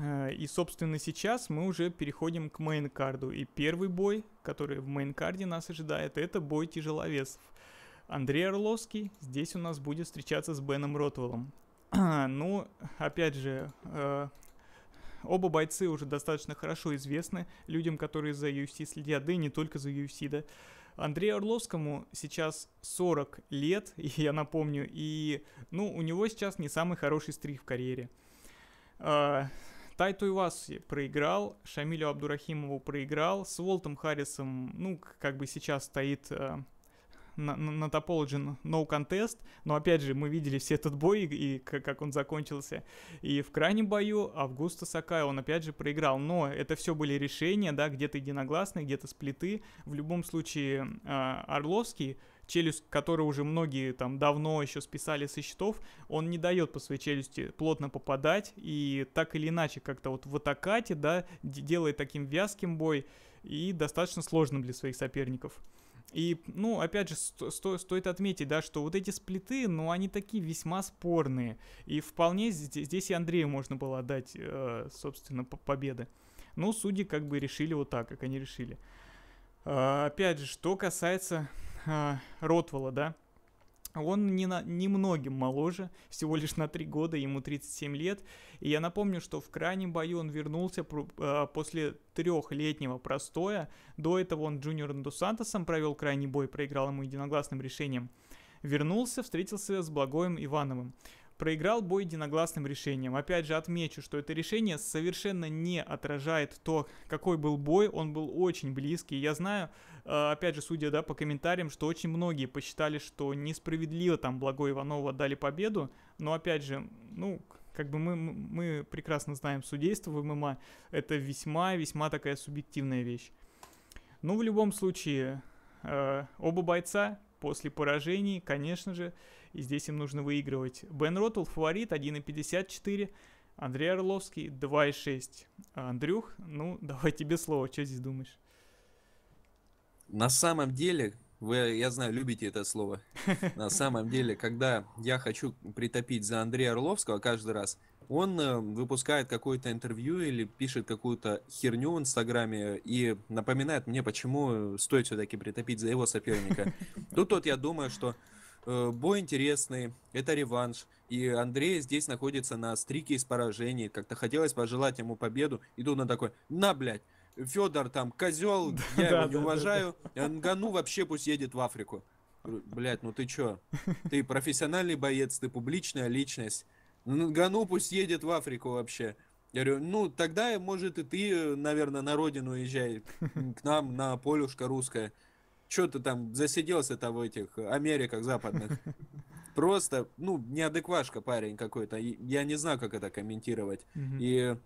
Э, и, собственно, сейчас мы уже переходим к мейн-карду. И первый бой, который в мейн-карде нас ожидает, это бой тяжеловесов. Андрей Орловский здесь у нас будет встречаться с Беном Ротвеллом. ну, опять же, э, оба бойцы уже достаточно хорошо известны людям, которые за UFC следят, да и не только за UFC, да. Андрею Орловскому сейчас 40 лет, я напомню, и, ну, у него сейчас не самый хороший стрих в карьере. Э, Тайту Иваси проиграл, Шамилю Абдурахимову проиграл, с Волтом Харрисом, ну, как бы сейчас стоит э, на, на, на Topology No Contest, но опять же, мы видели все этот бой и, и как он закончился. И в крайнем бою Августа Сакая он опять же проиграл, но это все были решения, да, где-то единогласные, где-то сплиты. В любом случае, а, Орловский челюсть, которую уже многие там давно еще списали со счетов, он не дает по своей челюсти плотно попадать и так или иначе как-то вот в атакате, да, делает таким вязким бой и достаточно сложным для своих соперников. И, ну, опять же, сто, сто, стоит отметить, да, что вот эти сплиты, ну, они такие весьма спорные. И вполне здесь, здесь и Андрею можно было отдать, э, собственно, победы. Но судьи как бы решили вот так, как они решили. Э, опять же, что касается э, Ротвелла, да, он не на, немногим моложе, всего лишь на 3 года, ему 37 лет. И я напомню, что в крайнем бою он вернулся про, э, после трехлетнего простоя. До этого он Джуниором Дусантосом провел крайний бой, проиграл ему единогласным решением. Вернулся, встретился с Благоем Ивановым проиграл бой единогласным решением. Опять же, отмечу, что это решение совершенно не отражает то, какой был бой, он был очень близкий. Я знаю, э, опять же, судя да, по комментариям, что очень многие посчитали, что несправедливо там Благо Иванову отдали победу, но опять же, ну, как бы мы, мы прекрасно знаем судейство в ММА, это весьма-весьма такая субъективная вещь. Ну, в любом случае, э, оба бойца после поражений, конечно же, и здесь им нужно выигрывать. Бен Ротл фаворит 1,54, Андрей Орловский 2,6. А Андрюх, ну давай тебе слово, что здесь думаешь? На самом деле, вы, я знаю, любите это слово. На самом деле, когда я хочу притопить за Андрея Орловского каждый раз, он э, выпускает какое-то интервью или пишет какую-то херню в Инстаграме и напоминает мне, почему стоит все-таки притопить за его соперника. Тут вот я думаю, что Э, бой интересный, это реванш. И Андрей здесь находится на стрике из поражений. Как-то хотелось пожелать ему победу. И тут он такой, на, блядь, Федор там козел, я его не уважаю. Ангану вообще пусть едет в Африку. Блять, ну ты чё? Ты профессиональный боец, ты публичная личность. Гану пусть едет в Африку вообще. Я говорю, ну тогда, может, и ты, э, наверное, на родину езжай, к нам, на полюшка русская что ты там засиделся там в этих э, Америках западных. Просто, ну, неадеквашка парень какой-то. Я не знаю, как это комментировать. Mm-hmm. И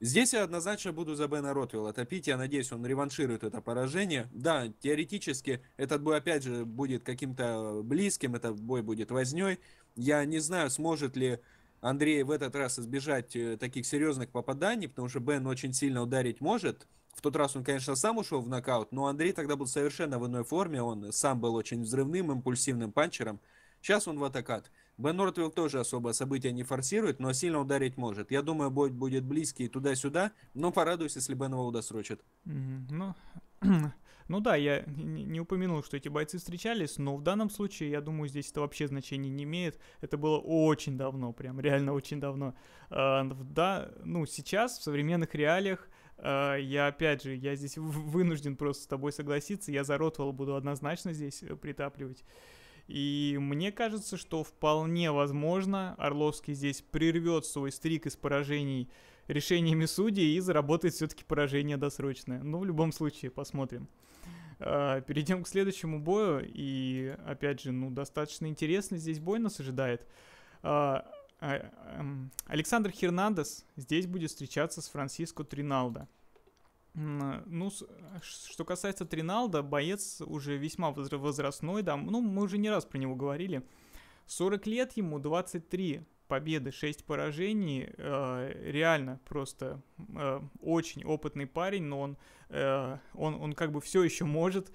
здесь я однозначно буду за Бена Ротвилла топить. Я надеюсь, он реванширует это поражение. Да, теоретически этот бой, опять же, будет каким-то близким. Этот бой будет возней. Я не знаю, сможет ли Андрей в этот раз избежать э, таких серьезных попаданий, потому что Бен очень сильно ударить может. В тот раз он, конечно, сам ушел в нокаут, но Андрей тогда был совершенно в иной форме. Он сам был очень взрывным, импульсивным панчером. Сейчас он в атакат. Бен Нортвилл тоже особо события не форсирует, но сильно ударить может. Я думаю, бой будет близкий туда-сюда, но порадуюсь, если Бен его удосрочит. Ну, ну да, я не упомянул, что эти бойцы встречались, но в данном случае, я думаю, здесь это вообще значения не имеет. Это было очень давно, прям реально очень давно. А, да, ну сейчас в современных реалиях а, я, опять же, я здесь вынужден просто с тобой согласиться. Я за Ротвелла буду однозначно здесь э, притапливать. И мне кажется, что вполне возможно Орловский здесь прервет свой стрик из поражений решениями судей и заработает все-таки поражение досрочное. Ну, в любом случае, посмотрим. А, Перейдем к следующему бою. И, опять же, ну, достаточно интересно здесь бой нас ожидает. А, эм, Александр Хернандес здесь будет встречаться с Франциско Триналдо. Ну, что касается Триналда, боец уже весьма возрастной, да, ну, мы уже не раз про него говорили. 40 лет ему, 23 победы, 6 поражений. Э, реально просто э, очень опытный парень, но он, э, он, он как бы все еще может.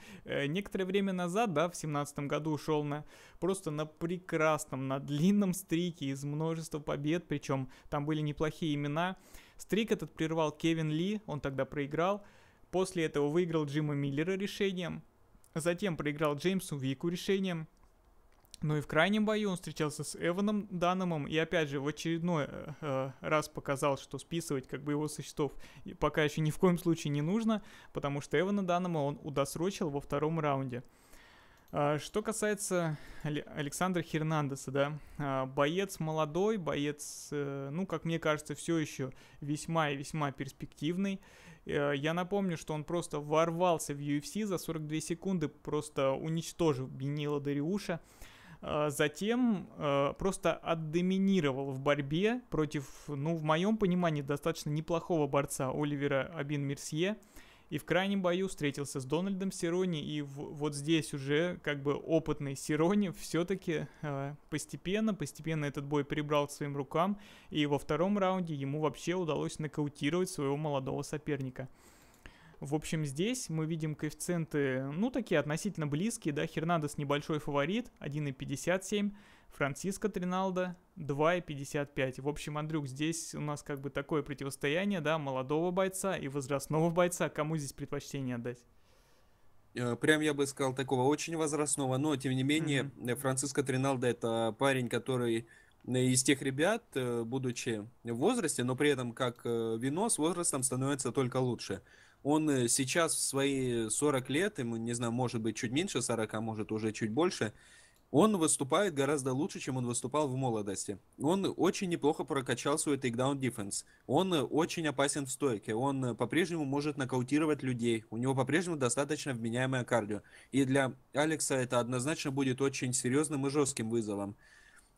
некоторое время назад, да, в семнадцатом году ушел на просто на прекрасном, на длинном стрике из множества побед, причем там были неплохие имена. Стрик этот прервал Кевин Ли, он тогда проиграл. После этого выиграл Джима Миллера решением, затем проиграл Джеймсу Вику решением – ну и в крайнем бою он встречался с Эваном Даномом и опять же в очередной э, э раз показал, что списывать как бы его со счетов пока еще ни в коем случае не нужно, потому что Эвана Данома он удосрочил во втором раунде. А, что касается Александра Хернандеса, да, а, боец молодой, боец, э, ну, как мне кажется, все еще весьма и весьма перспективный. Э, я напомню, что он просто ворвался в UFC за 42 секунды, просто уничтожив Бенила Дариуша. А, затем а, просто отдоминировал в борьбе против, ну, в моем понимании, достаточно неплохого борца Оливера Абин Мерсье. И в крайнем бою встретился с Дональдом Сирони, и вот здесь уже как бы опытный Сирони все-таки э, а, постепенно, постепенно этот бой перебрал к своим рукам, и во втором раунде ему вообще удалось нокаутировать своего молодого соперника. В общем, здесь мы видим коэффициенты, ну, такие относительно близкие, да, Хернандес небольшой фаворит, 1,57, Франциско Триналдо 2,55. В общем, Андрюк, здесь у нас как бы такое противостояние, да, молодого бойца и возрастного бойца, кому здесь предпочтение отдать? Э, прям я бы сказал такого очень возрастного, но тем не менее mm-hmm. Франциско Триналдо это парень, который э, из тех ребят, будучи в возрасте, но при этом как вино с возрастом становится только лучше он э, сейчас в свои 40 лет, ему, не знаю, может быть, чуть меньше 40, а может, уже чуть больше, он выступает гораздо лучше, чем он выступал в молодости. Он очень неплохо прокачал свой тейкдаун дефенс. Он э, очень опасен в стойке. Он э, по-прежнему может нокаутировать людей. У него по-прежнему достаточно вменяемое кардио. И для Алекса это однозначно будет очень серьезным и жестким вызовом.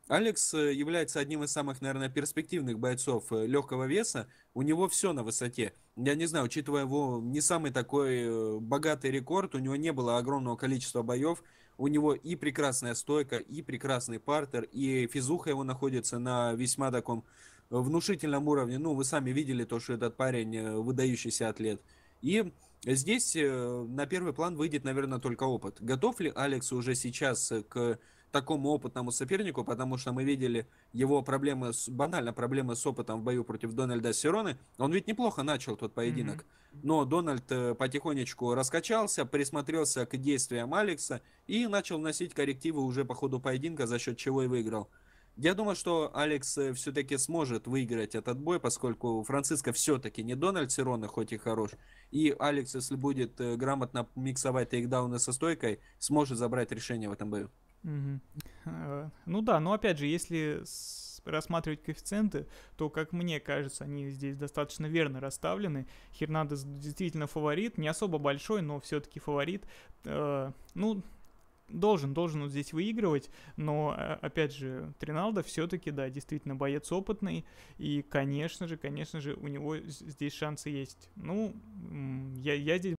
Алекс э, является одним из самых, наверное, перспективных бойцов э, легкого веса. У него все на высоте. Я не знаю, учитывая его не самый такой э, богатый рекорд, у него не было огромного количества боев. У него и прекрасная стойка, и прекрасный партер, и физуха его находится на весьма таком внушительном уровне. Ну, вы сами видели то, что этот парень выдающийся атлет. И здесь на первый план выйдет, наверное, только опыт. Готов ли Алекс уже сейчас к такому опытному сопернику, потому что мы видели его проблемы, с, банально проблемы с опытом в бою против Дональда Сироны. Он ведь неплохо начал тот поединок, mm-hmm. но Дональд э, потихонечку раскачался, присмотрелся к действиям Алекса и начал носить коррективы уже по ходу поединка, за счет чего и выиграл. Я думаю, что Алекс э, все-таки сможет выиграть этот бой, поскольку Франциско все-таки не Дональд Сирона, хоть и хорош. И Алекс, если будет э, грамотно миксовать тейкдауны со стойкой, сможет забрать решение в этом бою. А, ну да, но опять же, если рассматривать коэффициенты, то, как мне кажется, они здесь достаточно верно расставлены. Хернандес действительно фаворит, не особо большой, но все-таки фаворит. А, ну, должен, должен он здесь выигрывать, но, а, опять же, Триналдо все-таки, да, действительно боец опытный, и, конечно же, конечно же, у него здесь шансы есть. Ну, я, я здесь